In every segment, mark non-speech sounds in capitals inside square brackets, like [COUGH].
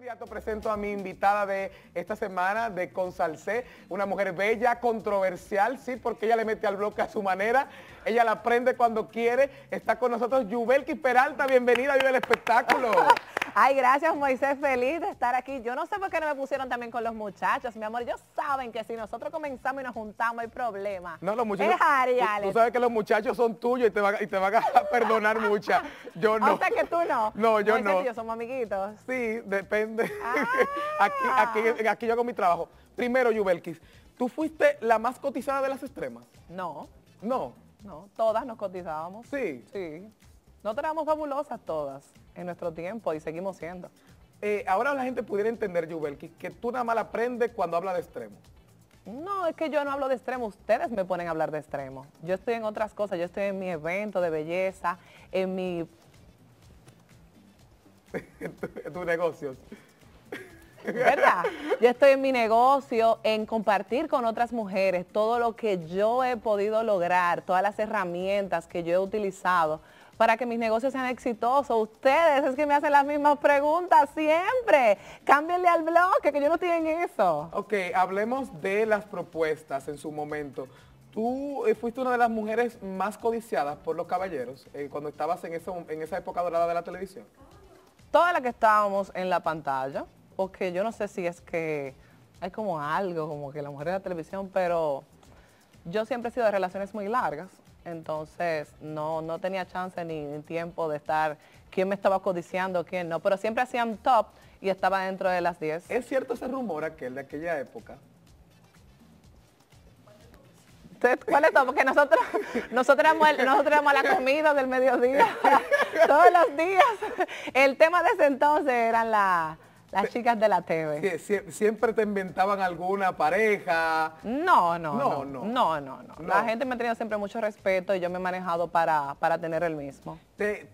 te presento a mi invitada de esta semana, de Consalcé, una mujer bella, controversial, sí, porque ella le mete al bloque a su manera, ella la prende cuando quiere. Está con nosotros Yubelki Peralta, bienvenida, a vive el espectáculo. [LAUGHS] Ay, gracias Moisés, feliz de estar aquí. Yo no sé por qué no me pusieron también con los muchachos, mi amor. Ellos saben que si nosotros comenzamos y nos juntamos hay problema. No, los muchachos. Tú, sabes que los muchachos son tuyos y te van, y te van a [LAUGHS] perdonar muchas. Yo no. O que tú no. No, yo no. yo somos amiguitos. Sí, depende Ah. aquí, yo hago mi trabajo. Primero, Yubelkis, ¿tú fuiste la más cotizada de las extremas? No. No. No, todas nos cotizábamos. Sí. Sí. No éramos fabulosas todas en nuestro tiempo y seguimos siendo. Eh, ahora la gente pudiera entender, Yubelkis, que tú nada más aprendes cuando habla de extremo. No, es que yo no hablo de extremo, ustedes me ponen a hablar de extremo. Yo estoy en otras cosas, yo estoy en mi evento de belleza, en mi tus [LAUGHS] tu negocios. ¿Verdad? [LAUGHS] Yo estoy en mi negocio, en compartir con otras mujeres todo lo que yo he podido lograr, todas las herramientas que yo he utilizado para que mis negocios sean exitosos. Ustedes es que me hacen las mismas preguntas siempre. Cámbienle al bloque, que yo no tienen eso. Ok, hablemos de las propuestas en su momento. Tú eh, fuiste una de las mujeres más codiciadas por los caballeros eh, cuando estabas en, eso, en esa época dorada de la televisión. Toda la que estábamos en la pantalla, porque yo no sé si es que hay como algo, como que la mujer de la televisión, pero yo siempre he sido de relaciones muy largas, entonces no, no tenía chance ni, tiempo de estar quién me estaba codiciando, quién no, pero siempre hacían top y estaba dentro de las 10. Es cierto, ese rumor aquel de aquella época cuál es todo? Porque nosotros, nosotros, la comida del mediodía, [LAUGHS] todos los días. El tema de ese entonces eran las chicas de la TV. ¿Siempre te inventaban alguna pareja? No, no, no, no, no, no, La gente me ha tenido siempre mucho respeto y yo me he manejado para, tener el mismo.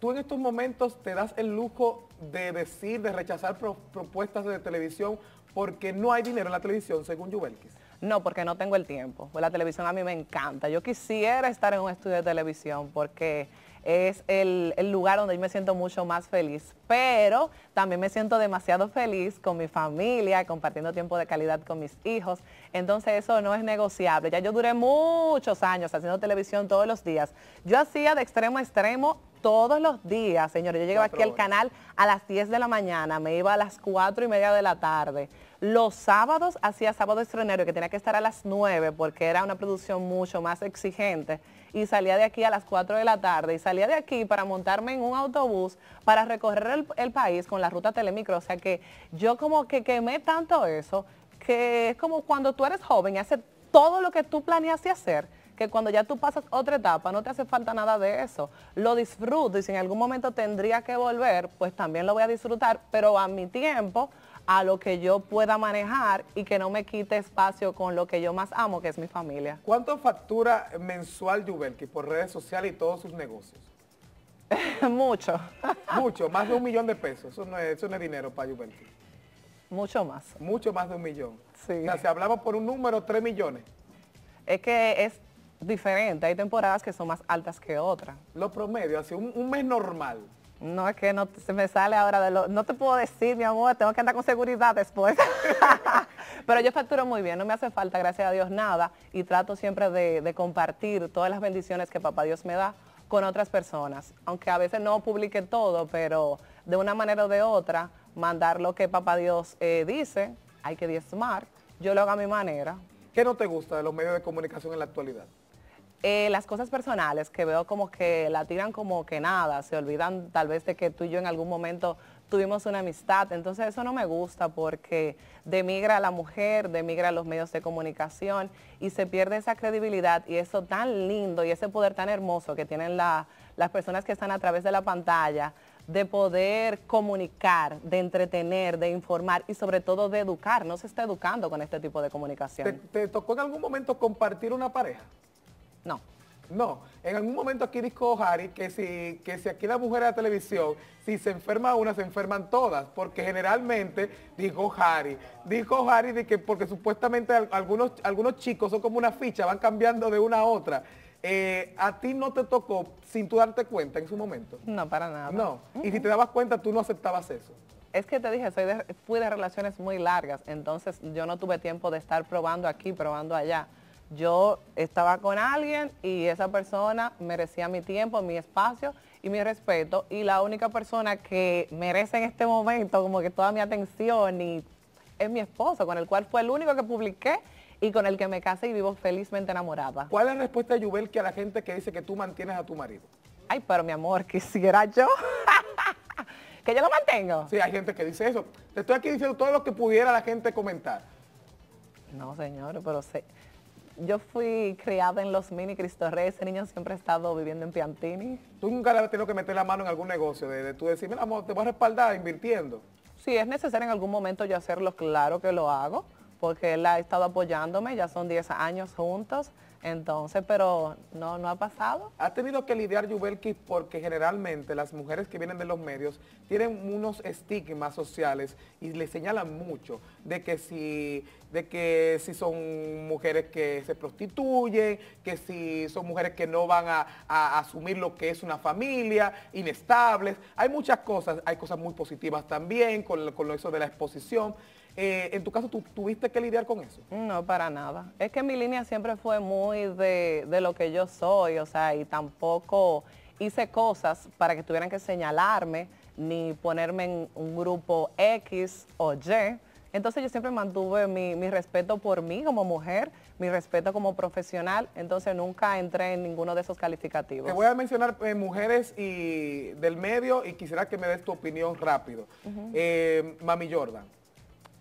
¿Tú en estos momentos te das el lujo de decir, de rechazar propuestas de televisión porque no hay dinero en la televisión, según Yubelkis? No, porque no tengo el tiempo. Pues la televisión a mí me encanta. Yo quisiera estar en un estudio de televisión porque es el, lugar donde yo me siento mucho más feliz, pero también me siento demasiado feliz con mi familia, compartiendo tiempo de calidad con mis hijos, entonces eso no es negociable. Ya yo duré muchos años haciendo televisión todos los días. Yo hacía de extremo a extremo todos los días, señores. Yo llegaba aquí al canal a las 10 de la mañana, me iba a las 4 y media de la tarde. Los sábados hacía sábado estrenero, que tenía que estar a las 9 porque era una producción mucho más exigente. Y salía de aquí a las 4 de la tarde. Y salía de aquí para montarme en un autobús para recorrer el, país con la ruta Telemicro. O sea que yo como que quemé tanto eso que es como cuando tú eres joven y haces todo lo que tú planeaste hacer, que cuando ya tú pasas otra etapa no te hace falta nada de eso. Lo disfruto y si en algún momento tendría que volver, pues también lo voy a disfrutar, pero a mi tiempo, a lo que yo pueda manejar y que no me quite espacio con lo que yo más amo, que es mi familia. ¿Cuánto factura mensual Juvelki por redes sociales y todos sus negocios? [LAUGHS] Mucho. Mucho, más de un [LAUGHS] millón de pesos. Eso no es, dinero para Yubelki. Mucho más. Mucho más de un millón. O sea, si hablamos por un número, tres millones. Es que es diferente. Hay temporadas que son más altas que otras. Lo promedio, así un mes normal. No, es que no se me sale ahora de lo... No te puedo decir, mi amor, tengo que andar con seguridad después. [LAUGHS] Pero yo facturo muy bien, no me hace falta, gracias a Dios, nada. Y trato siempre de, compartir todas las bendiciones que papá Dios me da con otras personas. Aunque a veces no publique todo, pero de una manera o de otra, mandar lo que papá Dios eh, dice, hay que diezmar. Yo lo hago a mi manera. ¿Qué no te gusta de los medios de comunicación en la actualidad? Eh, las cosas personales que veo como que la tiran como que nada, se olvidan tal vez de que tú y yo en algún momento tuvimos una amistad, entonces eso no me gusta porque demigra a la mujer, demigra a los medios de comunicación y se pierde esa credibilidad y eso tan lindo y ese poder tan hermoso que tienen las personas que están a través de la pantalla de poder comunicar, de entretener, de informar y sobre todo de educar. No se está educando con este tipo de comunicación. te tocó en algún momento compartir una pareja? No. No, en algún momento aquí dijo Harry que si, que si aquí la mujer de la televisión, si se enferma una, se enferman todas, porque generalmente, dijo Harry, dijo Harry de que porque supuestamente algunos, algunos chicos son como una ficha, van cambiando de una a otra. Eh, a ti no te tocó sin tú darte cuenta en su momento. No, para nada. No, y si te dabas cuenta, tú no aceptabas eso. Es que te dije, soy fui de relaciones muy largas, entonces yo no tuve tiempo de estar probando aquí, probando allá yo estaba con alguien y esa persona merecía mi tiempo, mi espacio y mi respeto. Y la única persona que merece en este momento como que toda mi atención y es mi esposo, con el cual fue el único que publiqué y con el que me casé y vivo felizmente enamorada. ¿Cuál es la respuesta de Yubel que a la gente que dice que tú mantienes a tu marido? Ay, pero mi amor, quisiera yo. [LAUGHS] que yo lo mantengo. Sí, hay gente que dice eso. Te estoy aquí diciendo todo lo que pudiera la gente comentar. No, señor, pero sé yo fui criada en los mini Cristo Rey, ese niño siempre ha estado viviendo en Piantini. ¿Tú nunca le has tenido que meter la mano en algún negocio? De, tú decir, mira amor, te voy a respaldar invirtiendo. Sí, es necesario en algún momento yo hacerlo, claro que lo hago, porque él ha estado apoyándome, ya son 10 años juntos. Entonces, pero no, no ha pasado. Ha tenido que lidiar Yubelki porque generalmente las mujeres que vienen de los medios tienen unos estigmas sociales y le señalan mucho de que si, de que si son mujeres que se prostituyen, que si son mujeres que no van a, asumir lo que es una familia, inestables. Hay muchas cosas, hay cosas muy positivas también con, con eso de la exposición. Eh, en tu caso, ¿tú tuviste que lidiar con eso? No, para nada. Es que mi línea siempre fue muy de, lo que yo soy, o sea, y tampoco hice cosas para que tuvieran que señalarme ni ponerme en un grupo X o Y. Entonces yo siempre mantuve mi, respeto por mí como mujer, mi respeto como profesional, entonces nunca entré en ninguno de esos calificativos. Te voy a mencionar eh, mujeres y del medio y quisiera que me des tu opinión rápido. Eh, Mami Jordan.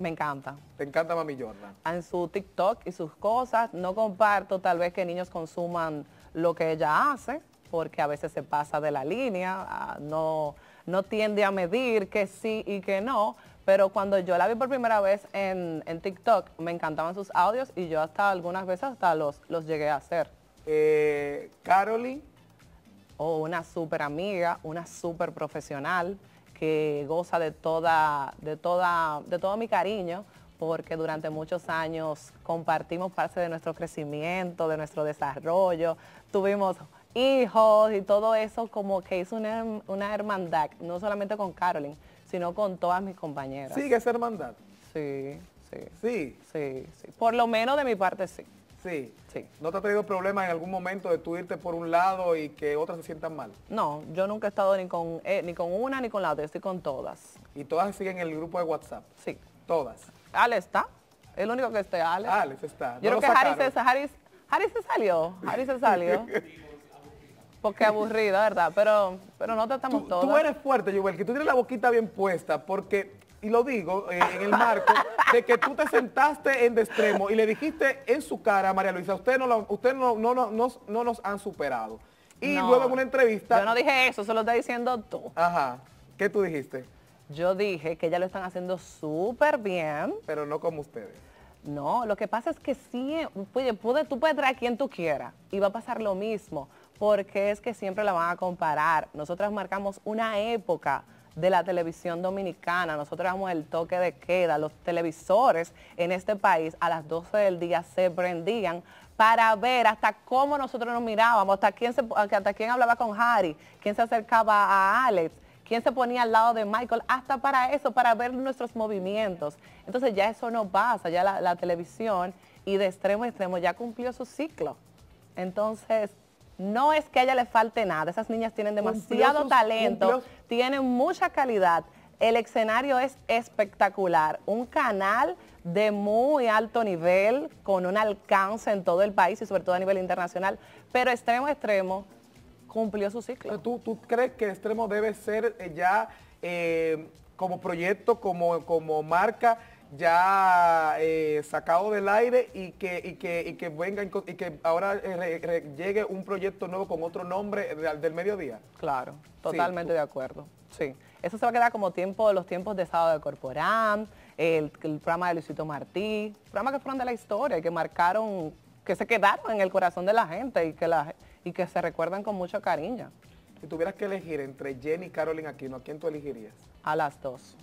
Me encanta. ¿Te encanta Mami En su TikTok y sus cosas. No comparto tal vez que niños consuman lo que ella hace, porque a veces se pasa de la línea, no, no tiende a medir que sí y que no, pero cuando yo la vi por primera vez en, TikTok, me encantaban sus audios y yo hasta algunas veces hasta los, los llegué a hacer. Eh, Carolyn. o oh, una súper amiga, una súper profesional, que goza de, toda, de, toda, de todo mi cariño, porque durante muchos años compartimos parte de nuestro crecimiento, de nuestro desarrollo, tuvimos hijos y todo eso como que hizo una, hermandad, no solamente con Carolyn, sino con todas mis compañeras. ¿Sigue es hermandad? Sí, sí. ¿Sí? Sí, sí. Por lo menos de mi parte sí. Sí. sí. ¿No te ha tenido problemas en algún momento de tú irte por un lado y que otras se sientan mal? No, yo nunca he estado ni con, eh, ni con una ni con la otra, estoy con todas. ¿Y todas siguen el grupo de WhatsApp? Sí. Todas. Ale está. El único que está, Alex. Alex está. Yo creo que Harry se, se salió. Harry se salió. [LAUGHS] Porque aburrida, ¿verdad? Pero, pero no estamos todo. Tú eres fuerte, Joel, que tú tienes la boquita bien puesta, porque y lo digo eh, en el marco de que tú te sentaste en de extremo y le dijiste en su cara a María Luisa, usted no, usted no, no, no, no, nos han superado. Y luego en una entrevista... Yo no dije eso, se lo está diciendo tú. Ajá. ¿Qué tú dijiste? Yo dije que ya lo están haciendo súper bien. Pero no como ustedes. No, lo que pasa es que sí, puede, tú puedes traer a quien tú quieras y va a pasar lo mismo, porque es que siempre la van a comparar. Nosotras marcamos una época de la televisión dominicana. Nosotros éramos el toque de queda. Los televisores en este país a las 12 del día se prendían para ver hasta cómo nosotros nos mirábamos, hasta quién, hasta quién hablaba con Harry, quién se acercaba a Alex quién se ponía al lado de Michael, hasta para eso, para ver nuestros movimientos. Entonces ya eso no pasa, ya la, la televisión y de extremo a extremo ya cumplió su ciclo. Entonces, no es que a ella le falte nada, esas niñas tienen demasiado talento, tienen mucha calidad. El escenario es espectacular, un canal de muy alto nivel, con un alcance en todo el país y sobre todo a nivel internacional, pero extremo extremo cumplió su ciclo. ¿Tú, tú crees que extremo debe ser eh, ya eh, como proyecto, como, como marca? ya eh, sacado del aire y que, y y que ahora eh, llegue un proyecto nuevo con otro nombre del mediodía. Claro, totalmente de acuerdo. Sí. Eso se va a quedar como tiempo, los tiempos de sábado de Corporán, el, programa de Luisito Martí, programas que fueron de la historia, que marcaron, que se quedaron en el corazón de la gente y que, la, y que se recuerdan con mucho cariño. Si tuvieras que elegir entre Jenny y Carolyn Aquino, ¿a quién tú elegirías? A las dos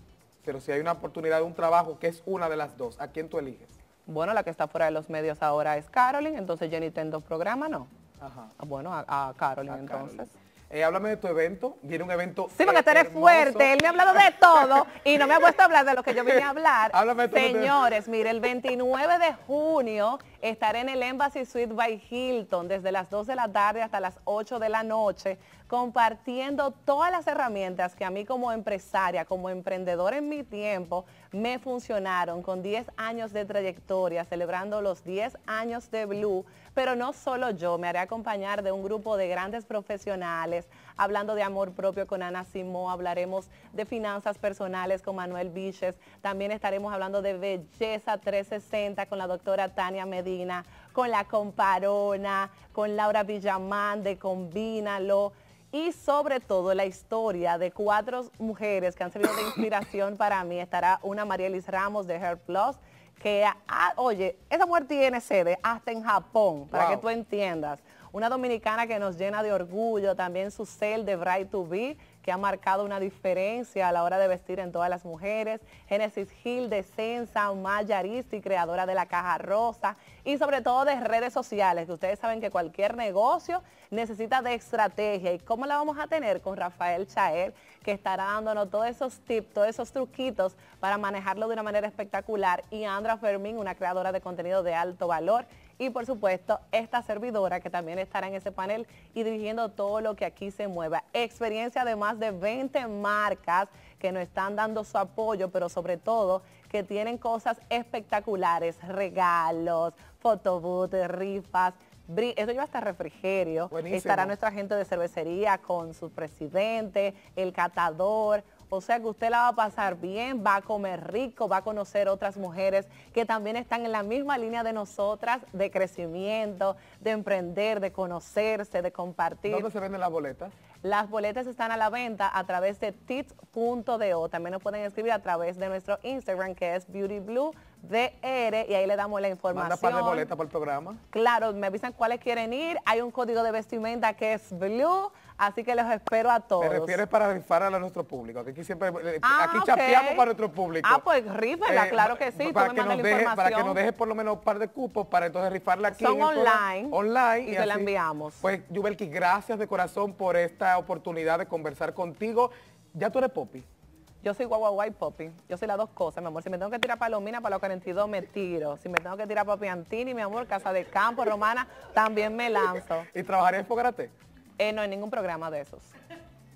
pero si hay una oportunidad de un trabajo que es una de las dos, ¿a quién tú eliges? Bueno, la que está fuera de los medios ahora es Carolyn, entonces Jenny está en dos ¿no? Ajá. Ah, bueno, a, Carolyn entonces. Eh, háblame de tu evento. Viene un evento. Sí, porque tú eres fuerte. Él me ha hablado de todo y no me ha puesto a hablar de lo que yo vine a hablar. [LAUGHS] háblame Señores, mire, el 29 de junio estaré en el Embassy Suite by Hilton desde las 2 de la tarde hasta las 8 de la noche, compartiendo todas las herramientas que a mí como empresaria, como emprendedora en mi tiempo, me funcionaron con 10 años de trayectoria, celebrando los 10 años de Blue, pero no solo yo, me haré acompañar de un grupo de grandes profesionales, hablando de amor propio con Ana Simó, hablaremos de finanzas personales con Manuel Viches, también estaremos hablando de Belleza 360 con la doctora Tania Medina, con la Comparona, con Laura Villamán de Combínalo, y sobre todo la historia de cuatro mujeres que han servido de inspiración para mí. Estará una Marielis Ramos de Her Plus, que, ah, oye, esa mujer tiene sede hasta en Japón, para que tú entiendas. Una dominicana que nos llena de orgullo, también su cel de Bright to Be, que ha marcado una diferencia a la hora de vestir en todas las mujeres, Genesis Gil de Sensa, Maya y creadora de la Caja Rosa y sobre todo de redes sociales, que ustedes saben que cualquier negocio necesita de estrategia. ¿Y cómo la vamos a tener? Con Rafael Chaer, que estará dándonos todos esos tips, todos esos truquitos para manejarlo de una manera espectacular y Andra Fermín, una creadora de contenido de alto valor y por supuesto esta servidora que también estará en ese panel y dirigiendo todo lo que aquí se mueva. Experiencia de más de 20 marcas que nos están dando su apoyo, pero sobre todo que tienen cosas espectaculares, regalos, fotobooth, rifas, eso lleva hasta refrigerio. Estará nuestra agente de cervecería con su presidente, el catador. O sea que usted la va a pasar bien, va a comer rico, va a conocer otras mujeres que también están en la misma línea de nosotras, de crecimiento, de emprender, de conocerse, de compartir. ¿Dónde se venden las boletas? Las boletas están a la venta a través de tits.do. También nos pueden escribir a través de nuestro Instagram que es beautyblue.dr er, y ahí le damos la información. Manda par de boletas por el programa. Claro, me avisan cuáles quieren ir. Hay un código de vestimenta que es blue. Así que los espero a todos. ¿Te refieres para rifar a nuestro público? aquí siempre, eh, eh, ah, aquí chapeamos para nuestro público. Ah, pues rifarla, eh, claro que sí. Para, que nos dejes por lo menos un par de cupos para entonces rifarla aquí. Son online. Online. Y, te la enviamos. Pues, Yubelki, gracias de corazón por esta oportunidad de conversar contigo. Ya tú eres popi Yo soy guaguaguay poppy. Yo soy las dos cosas, mi amor. Si me tengo que tirar palomina para los 42, me tiro. Si me tengo que tirar papiantini, mi amor, casa de campo, romana, también me lanzo. [LAUGHS] ¿Y trabajaré en Fogarate? Eh, no, en ningún programa de esos.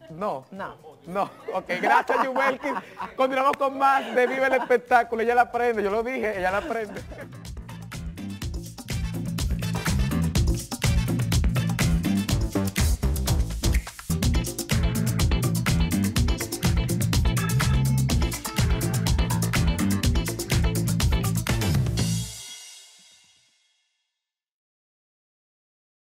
No. No. No. Ok, gracias, Yuvelkin. Continuamos con más de Vive el Espectáculo. Ella la aprende, yo lo dije, ella la aprende.